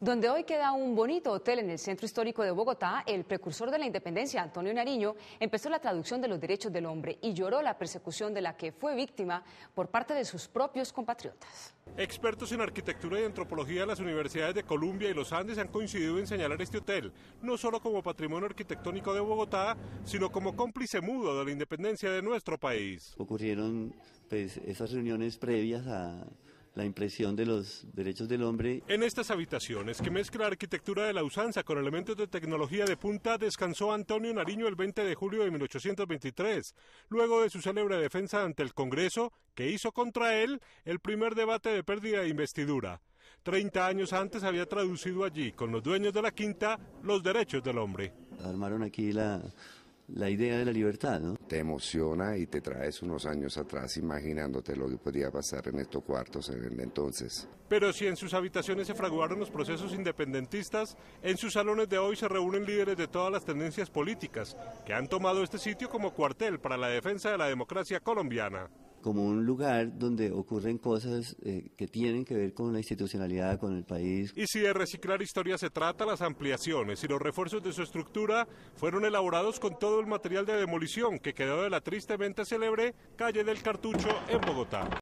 Donde hoy queda un bonito hotel en el centro histórico de Bogotá, el precursor de la independencia, Antonio Nariño, empezó la traducción de los derechos del hombre y lloró la persecución de la que fue víctima por parte de sus propios compatriotas. Expertos en arquitectura y antropología de las universidades de Columbia y los Andes han coincidido en señalar este hotel, no solo como patrimonio arquitectónico de Bogotá, sino como cómplice mudo de la independencia de nuestro país. Ocurrieron pues, esas reuniones previas a la impresión de los derechos del hombre. En estas habitaciones, que mezcla arquitectura de la usanza con elementos de tecnología de punta, descansó Antonio Nariño el 20 de julio de 1823, luego de su célebre defensa ante el Congreso, que hizo contra él el primer debate de pérdida de investidura. Treinta años antes había traducido allí, con los dueños de la quinta, los derechos del hombre. Armaron aquí la la idea de la libertad, ¿no? Te emociona y te traes unos años atrás imaginándote lo que podía pasar en estos cuartos en el entonces. Pero si en sus habitaciones se fraguaron los procesos independentistas, en sus salones de hoy se reúnen líderes de todas las tendencias políticas que han tomado este sitio como cuartel para la defensa de la democracia colombiana como un lugar donde ocurren cosas eh, que tienen que ver con la institucionalidad, con el país. Y si de reciclar historia se trata, las ampliaciones y los refuerzos de su estructura fueron elaborados con todo el material de demolición que quedó de la tristemente célebre calle del Cartucho en Bogotá.